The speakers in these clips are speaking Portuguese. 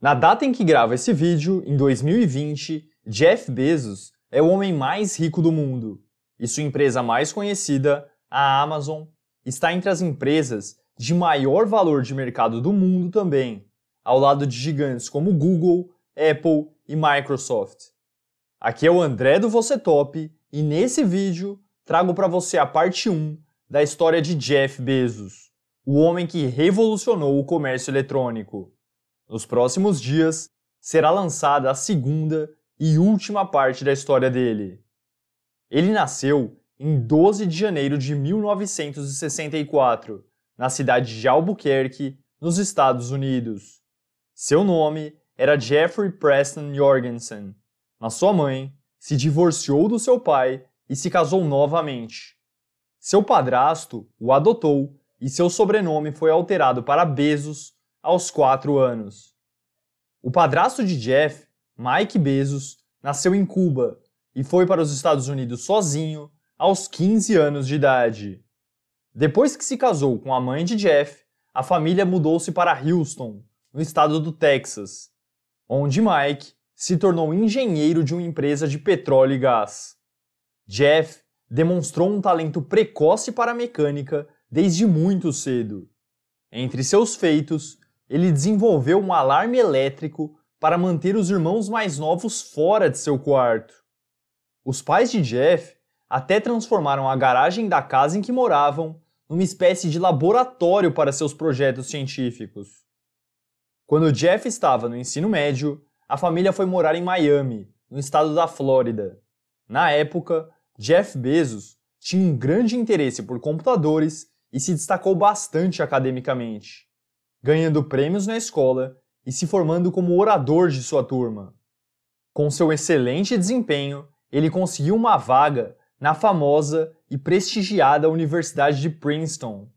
Na data em que gravo esse vídeo, em 2020, Jeff Bezos é o homem mais rico do mundo e sua empresa mais conhecida, a Amazon, está entre as empresas de maior valor de mercado do mundo também, ao lado de gigantes como Google, Apple e Microsoft. Aqui é o André do Você Top e nesse vídeo trago para você a parte 1 da história de Jeff Bezos, o homem que revolucionou o comércio eletrônico. Nos próximos dias, será lançada a segunda e última parte da história dele. Ele nasceu em 12 de janeiro de 1964, na cidade de Albuquerque, nos Estados Unidos. Seu nome era Jeffrey Preston Jorgensen, mas sua mãe se divorciou do seu pai e se casou novamente. Seu padrasto o adotou e seu sobrenome foi alterado para Bezos aos 4 anos. O padrasto de Jeff, Mike Bezos, nasceu em Cuba e foi para os Estados Unidos sozinho aos 15 anos de idade. Depois que se casou com a mãe de Jeff, a família mudou-se para Houston, no estado do Texas, onde Mike se tornou engenheiro de uma empresa de petróleo e gás. Jeff demonstrou um talento precoce para a mecânica desde muito cedo. Entre seus feitos ele desenvolveu um alarme elétrico para manter os irmãos mais novos fora de seu quarto. Os pais de Jeff até transformaram a garagem da casa em que moravam numa espécie de laboratório para seus projetos científicos. Quando Jeff estava no ensino médio, a família foi morar em Miami, no estado da Flórida. Na época, Jeff Bezos tinha um grande interesse por computadores e se destacou bastante academicamente ganhando prêmios na escola e se formando como orador de sua turma. Com seu excelente desempenho, ele conseguiu uma vaga na famosa e prestigiada Universidade de Princeton.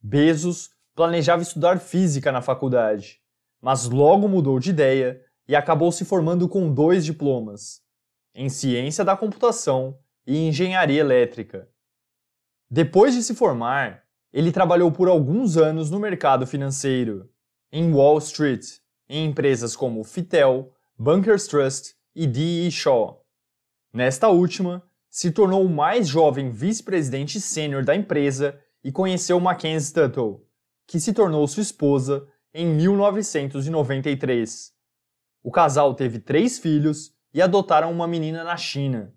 Bezos planejava estudar física na faculdade, mas logo mudou de ideia e acabou se formando com dois diplomas, em ciência da computação e engenharia elétrica. Depois de se formar, ele trabalhou por alguns anos no mercado financeiro, em Wall Street, em empresas como Fitel, Bankers Trust e D.E. Shaw. Nesta última, se tornou o mais jovem vice-presidente sênior da empresa e conheceu Mackenzie Tuttle, que se tornou sua esposa em 1993. O casal teve três filhos e adotaram uma menina na China.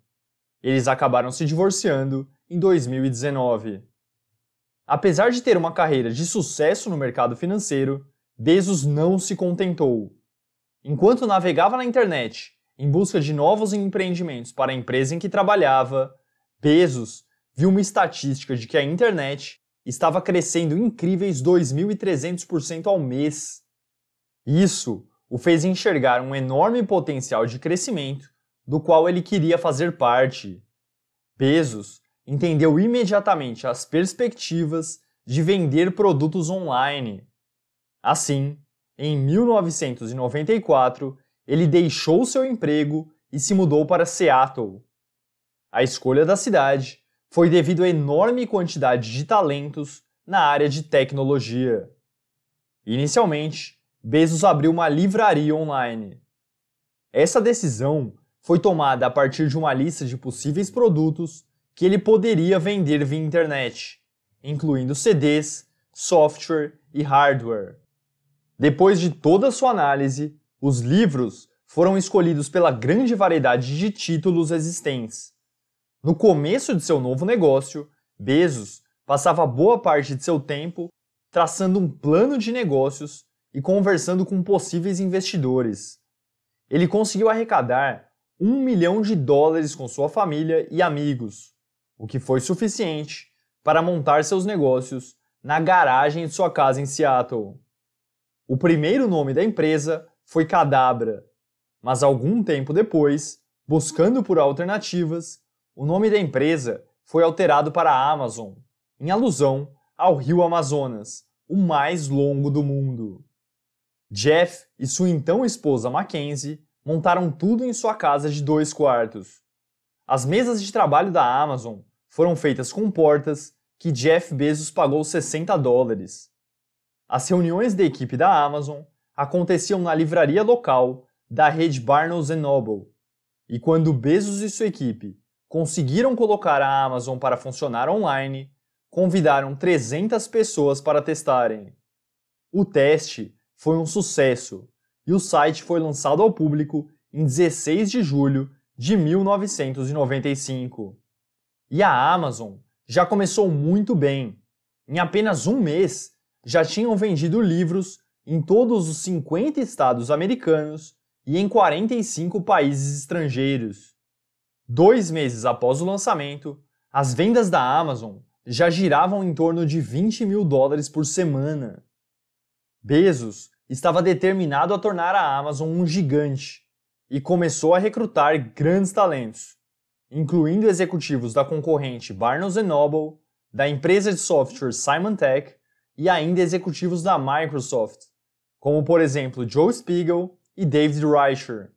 Eles acabaram se divorciando em 2019. Apesar de ter uma carreira de sucesso no mercado financeiro, Bezos não se contentou. Enquanto navegava na internet em busca de novos empreendimentos para a empresa em que trabalhava, Bezos viu uma estatística de que a internet estava crescendo incríveis 2.300% ao mês. Isso o fez enxergar um enorme potencial de crescimento do qual ele queria fazer parte. Bezos entendeu imediatamente as perspectivas de vender produtos online. Assim, em 1994, ele deixou seu emprego e se mudou para Seattle. A escolha da cidade foi devido à enorme quantidade de talentos na área de tecnologia. Inicialmente, Bezos abriu uma livraria online. Essa decisão foi tomada a partir de uma lista de possíveis produtos que ele poderia vender via internet, incluindo CDs, software e hardware. Depois de toda sua análise, os livros foram escolhidos pela grande variedade de títulos existentes. No começo de seu novo negócio, Bezos passava boa parte de seu tempo traçando um plano de negócios e conversando com possíveis investidores. Ele conseguiu arrecadar um milhão de dólares com sua família e amigos, o que foi suficiente para montar seus negócios na garagem de sua casa em Seattle. O primeiro nome da empresa foi Cadabra, mas algum tempo depois, buscando por alternativas, o nome da empresa foi alterado para Amazon, em alusão ao rio Amazonas, o mais longo do mundo. Jeff e sua então esposa Mackenzie montaram tudo em sua casa de dois quartos, as mesas de trabalho da Amazon foram feitas com portas que Jeff Bezos pagou 60 dólares. As reuniões da equipe da Amazon aconteciam na livraria local da rede Barnes Noble. E quando Bezos e sua equipe conseguiram colocar a Amazon para funcionar online, convidaram 300 pessoas para testarem. O teste foi um sucesso e o site foi lançado ao público em 16 de julho de 1995. E a Amazon já começou muito bem. Em apenas um mês, já tinham vendido livros em todos os 50 estados americanos e em 45 países estrangeiros. Dois meses após o lançamento, as vendas da Amazon já giravam em torno de 20 mil dólares por semana. Bezos estava determinado a tornar a Amazon um gigante e começou a recrutar grandes talentos, incluindo executivos da concorrente Barnes Noble, da empresa de software Symantec e ainda executivos da Microsoft, como por exemplo Joe Spiegel e David Reicher.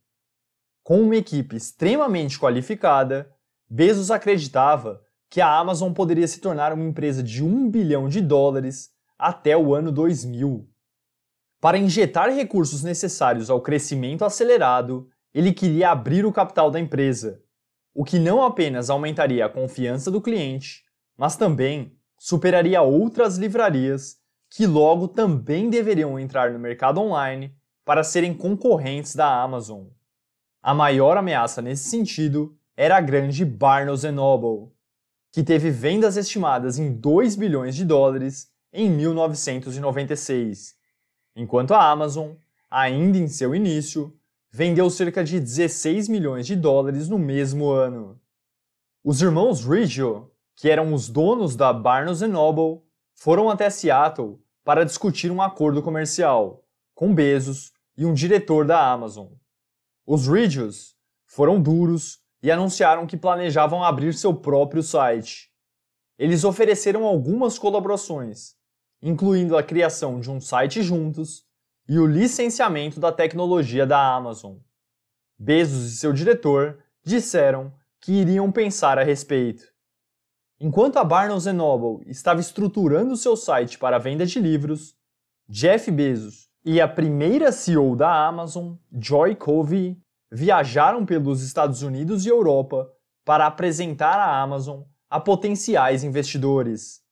Com uma equipe extremamente qualificada, Bezos acreditava que a Amazon poderia se tornar uma empresa de 1 bilhão de dólares até o ano 2000. Para injetar recursos necessários ao crescimento acelerado, ele queria abrir o capital da empresa, o que não apenas aumentaria a confiança do cliente, mas também superaria outras livrarias que logo também deveriam entrar no mercado online para serem concorrentes da Amazon. A maior ameaça nesse sentido era a grande Barnes Noble, que teve vendas estimadas em 2 bilhões de dólares em 1996, enquanto a Amazon, ainda em seu início, vendeu cerca de 16 milhões de dólares no mesmo ano. Os irmãos Riggio, que eram os donos da Barnes Noble, foram até Seattle para discutir um acordo comercial com Bezos e um diretor da Amazon. Os Regios foram duros e anunciaram que planejavam abrir seu próprio site. Eles ofereceram algumas colaborações, incluindo a criação de um site juntos e o licenciamento da tecnologia da Amazon. Bezos e seu diretor disseram que iriam pensar a respeito. Enquanto a Barnes Noble estava estruturando seu site para a venda de livros, Jeff Bezos e a primeira CEO da Amazon, Joy Covey, viajaram pelos Estados Unidos e Europa para apresentar a Amazon a potenciais investidores.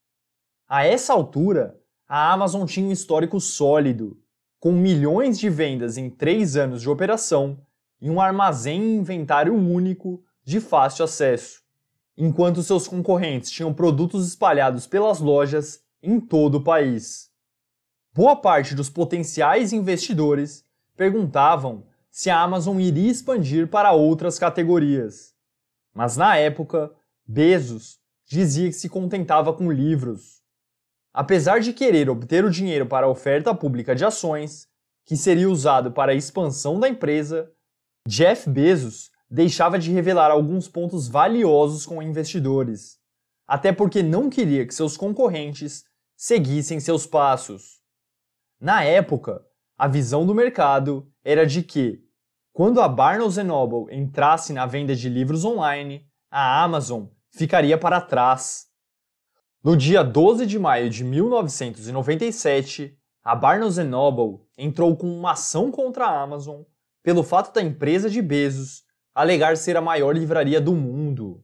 A essa altura, a Amazon tinha um histórico sólido com milhões de vendas em três anos de operação e um armazém e inventário único de fácil acesso, enquanto seus concorrentes tinham produtos espalhados pelas lojas em todo o país. Boa parte dos potenciais investidores perguntavam se a Amazon iria expandir para outras categorias. Mas na época, Bezos dizia que se contentava com livros apesar de querer obter o dinheiro para a oferta pública de ações, que seria usado para a expansão da empresa, Jeff Bezos deixava de revelar alguns pontos valiosos com investidores, até porque não queria que seus concorrentes seguissem seus passos. Na época, a visão do mercado era de que, quando a Barnes Noble entrasse na venda de livros online, a Amazon ficaria para trás. No dia 12 de maio de 1997, a Barnes Noble entrou com uma ação contra a Amazon pelo fato da empresa de Bezos alegar ser a maior livraria do mundo.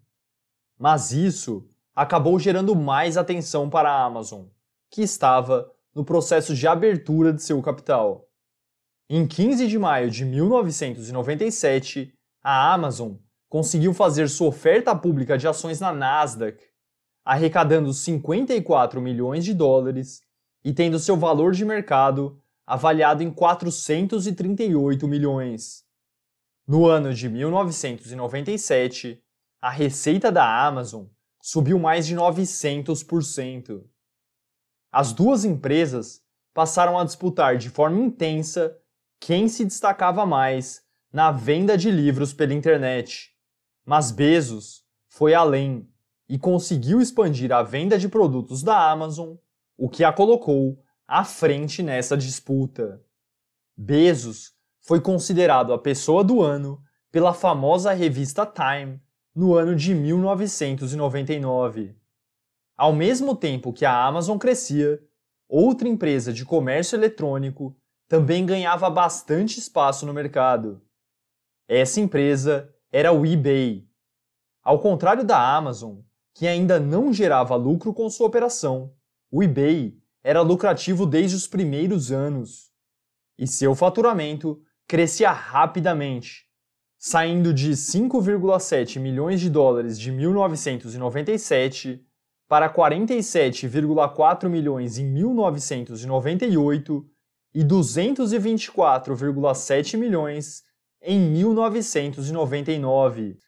Mas isso acabou gerando mais atenção para a Amazon, que estava no processo de abertura de seu capital. Em 15 de maio de 1997, a Amazon conseguiu fazer sua oferta pública de ações na Nasdaq arrecadando 54 milhões de dólares e tendo seu valor de mercado avaliado em 438 milhões. No ano de 1997, a receita da Amazon subiu mais de 900%. As duas empresas passaram a disputar de forma intensa quem se destacava mais na venda de livros pela internet. Mas Bezos foi além e conseguiu expandir a venda de produtos da Amazon, o que a colocou à frente nessa disputa. Bezos foi considerado a pessoa do ano pela famosa revista Time no ano de 1999. Ao mesmo tempo que a Amazon crescia, outra empresa de comércio eletrônico também ganhava bastante espaço no mercado. Essa empresa era o eBay. Ao contrário da Amazon, que ainda não gerava lucro com sua operação. O eBay era lucrativo desde os primeiros anos e seu faturamento crescia rapidamente, saindo de 5,7 milhões de dólares de 1997 para 47,4 milhões em 1998 e 224,7 milhões em 1999.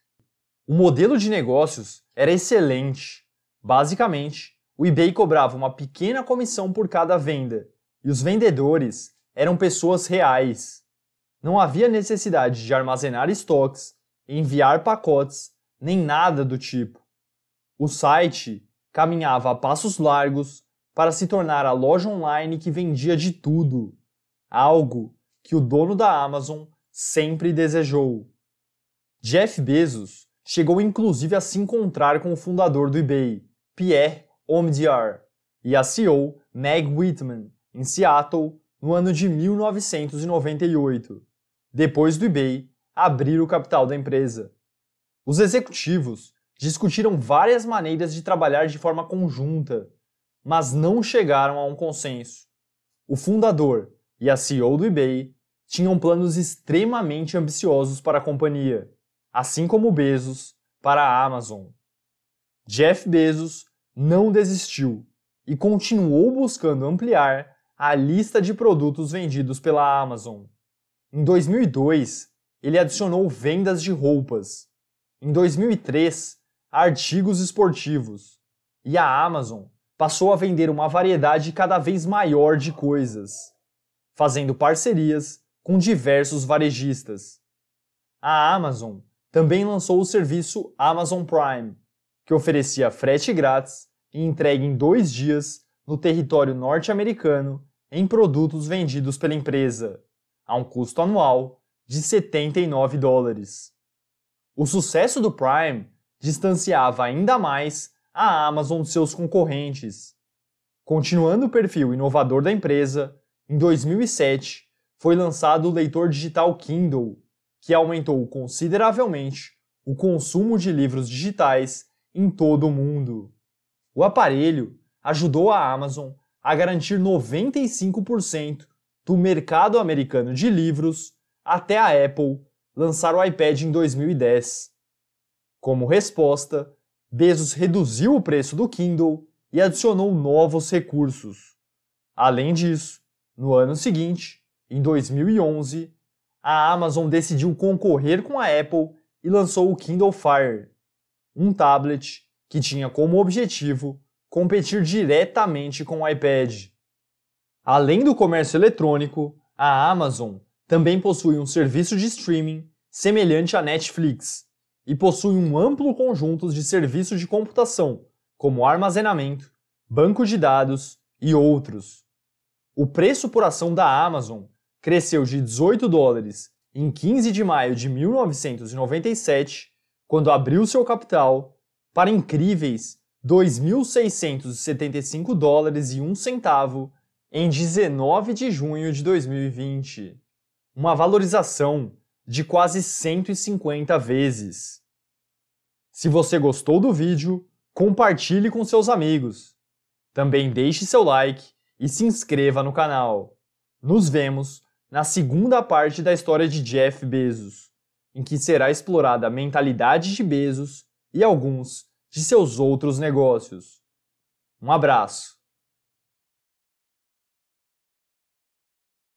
O modelo de negócios era excelente. Basicamente, o eBay cobrava uma pequena comissão por cada venda e os vendedores eram pessoas reais. Não havia necessidade de armazenar estoques, enviar pacotes, nem nada do tipo. O site caminhava a passos largos para se tornar a loja online que vendia de tudo, algo que o dono da Amazon sempre desejou. Jeff Bezos Chegou inclusive a se encontrar com o fundador do eBay, Pierre Omdiar, e a CEO, Meg Whitman, em Seattle, no ano de 1998, depois do eBay abrir o capital da empresa. Os executivos discutiram várias maneiras de trabalhar de forma conjunta, mas não chegaram a um consenso. O fundador e a CEO do eBay tinham planos extremamente ambiciosos para a companhia, assim como Bezos, para a Amazon. Jeff Bezos não desistiu e continuou buscando ampliar a lista de produtos vendidos pela Amazon. Em 2002, ele adicionou vendas de roupas. Em 2003, artigos esportivos. E a Amazon passou a vender uma variedade cada vez maior de coisas, fazendo parcerias com diversos varejistas. A Amazon também lançou o serviço Amazon Prime, que oferecia frete grátis e entrega em dois dias no território norte-americano em produtos vendidos pela empresa, a um custo anual de 79 dólares. O sucesso do Prime distanciava ainda mais a Amazon de seus concorrentes. Continuando o perfil inovador da empresa, em 2007 foi lançado o leitor digital Kindle, que aumentou consideravelmente o consumo de livros digitais em todo o mundo. O aparelho ajudou a Amazon a garantir 95% do mercado americano de livros até a Apple lançar o iPad em 2010. Como resposta, Bezos reduziu o preço do Kindle e adicionou novos recursos. Além disso, no ano seguinte, em 2011, a Amazon decidiu concorrer com a Apple e lançou o Kindle Fire, um tablet que tinha como objetivo competir diretamente com o iPad. Além do comércio eletrônico, a Amazon também possui um serviço de streaming semelhante à Netflix e possui um amplo conjunto de serviços de computação, como armazenamento, banco de dados e outros. O preço por ação da Amazon cresceu de 18 dólares em 15 de maio de 1997, quando abriu seu capital, para incríveis 2.675 dólares e um centavo em 19 de junho de 2020, uma valorização de quase 150 vezes. Se você gostou do vídeo, compartilhe com seus amigos. Também deixe seu like e se inscreva no canal. Nos vemos na segunda parte da história de Jeff Bezos, em que será explorada a mentalidade de Bezos e alguns de seus outros negócios. Um abraço!